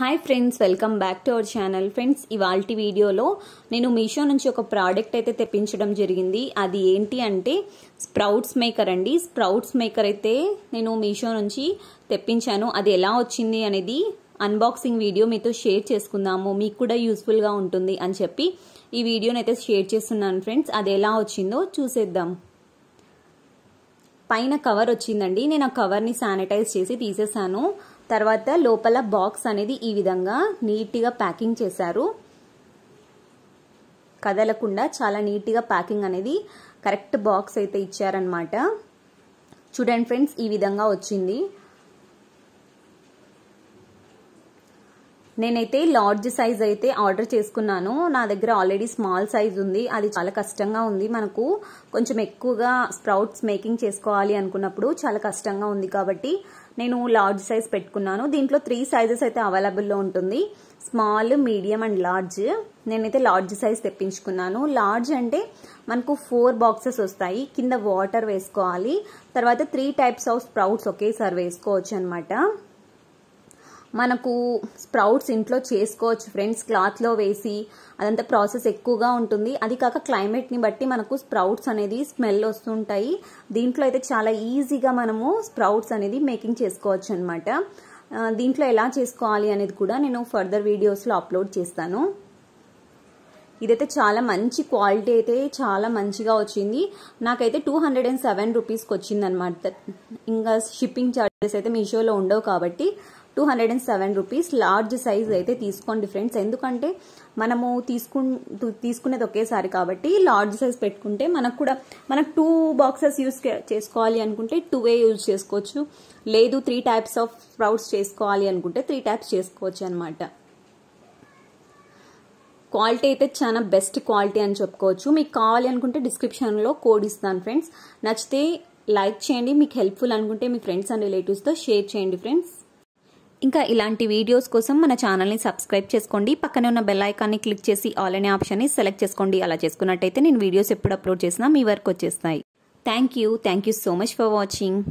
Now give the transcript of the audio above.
hi friends welcome back to our channel friends ఇవాళ వీడియోలో నేను మీషో నుంచి ఒక ప్రోడక్ట్ అయితే తెప్పించడం జరిగింది అది ఏంటి అంటే స్ప్రౌట్స్ మేకర్ అండి స్ప్రౌట్స్ మేకర్ అయితే నేను మీషో నుంచి తెప్పించాను అది ఎలా వచ్చింది అనేది అన్బాక్సింగ్ వీడియో మీతో షేర్ చేసుకుందాము మీకు కూడా యూస్ఫుల్గా ఉంటుంది అని చెప్పి ఈ వీడియోని అయితే షేర్ చేస్తున్నాను ఫ్రెండ్స్ అది ఎలా వచ్చిందో చూసేద్దాం పైన కవర్ వచ్చిందండి నేను ఆ కవర్ని శానిటైజ్ చేసి తీసేసాను తర్వాత లోపల బాక్స్ అనేది ఈ విధంగా నీట్గా ప్యాకింగ్ చేశారు కదలకుండా చాలా నీట్గా ప్యాకింగ్ అనేది కరెక్ట్ బాక్స్ అయితే ఇచ్చారనమాట చూడండి ఫ్రెండ్స్ ఈ విధంగా వచ్చింది నేనైతే లార్జ్ సైజ్ అయితే ఆర్డర్ చేసుకున్నాను నా దగ్గర ఆల్రెడీ స్మాల్ సైజ్ ఉంది అది చాలా కష్టంగా ఉంది మనకు కొంచెం ఎక్కువగా స్ప్రౌట్స్ మేకింగ్ చేసుకోవాలి అనుకున్నప్పుడు చాలా కష్టంగా ఉంది కాబట్టి నేను లార్జ్ సైజ్ పెట్టుకున్నాను దీంట్లో త్రీ సైజెస్ అయితే అవైలబుల్లో ఉంటుంది స్మాల్ మీడియం అండ్ లార్జ్ నేనైతే లార్జ్ సైజ్ తెప్పించుకున్నాను లార్జ్ అంటే మనకు ఫోర్ బాక్సెస్ వస్తాయి కింద వాటర్ వేసుకోవాలి తర్వాత త్రీ టైప్స్ ఆఫ్ స్ప్రౌట్స్ ఒకేసారి వేసుకోవచ్చు అనమాట మనకు స్ప్రౌట్స్ ఇంట్లో చేసుకోవచ్చు ఫ్రెండ్స్ క్లాత్లో వేసి అదంతా ప్రాసెస్ ఎక్కువగా ఉంటుంది అది కాక క్లైమేట్ని బట్టి మనకు స్ప్రౌట్స్ అనేది స్మెల్ వస్తుంటాయి దీంట్లో అయితే చాలా ఈజీగా మనము స్ప్రౌట్స్ అనేది మేకింగ్ చేసుకోవచ్చు అనమాట దీంట్లో ఎలా చేసుకోవాలి అనేది కూడా నేను ఫర్దర్ వీడియోస్లో అప్లోడ్ చేస్తాను ఇదైతే చాలా మంచి క్వాలిటీ అయితే చాలా మంచిగా వచ్చింది నాకైతే టూ హండ్రెడ్ అండ్ సెవెన్ రూపీస్కి వచ్చిందనమాట ఇంకా షిప్పింగ్ ఛార్జెస్ అయితే మీషోలో ఉండవు కాబట్టి two hundred and seven rupees large size అయితే తీసుకోండి ఫ్రెండ్స్ ఎందుకంటే మనము తీసుకు తీసుకునేది ఒకేసారి కాబట్టి లార్జ్ సైజ్ పెట్టుకుంటే మనకు కూడా మనకు టూ బాక్సెస్ యూజ్ చేసుకోవాలి అనుకుంటే టూ ఏ యూజ్ చేసుకోవచ్చు లేదు త్రీ టైప్స్ ఆఫ్ స్ప్రౌట్స్ చేసుకోవాలి అనుకుంటే త్రీ టైప్స్ చేసుకోవచ్చు అనమాట క్వాలిటీ అయితే చాలా బెస్ట్ క్వాలిటీ అని చెప్పుకోవచ్చు మీకు కావాలి అనుకుంటే డిస్క్రిప్షన్లో కోడ్ ఇస్తాను ఫ్రెండ్స్ నచ్చితే లైక్ చేయండి మీకు హెల్ప్ఫుల్ అనుకుంటే మీ ఫ్రెండ్స్ అండ్ రిలేటివ్స్తో షేర్ చేయండి ఫ్రెండ్స్ ఇంకా ఇలాంటి వీడియోస్ కోసం మన ఛానల్ని సబ్స్క్రైబ్ చేసుకోండి పక్కనే ఉన్న బెల్ ఐకాన్ని క్లిక్ చేసి ఆల్ అనే ఆప్షన్ని సెలెక్ట్ చేసుకోండి అలా చేసుకున్నట్టయితే నేను వీడియోస్ ఎప్పుడు అప్లోడ్ చేసినా మీ వరకు వచ్చేస్తాయి thank you thank you so much for watching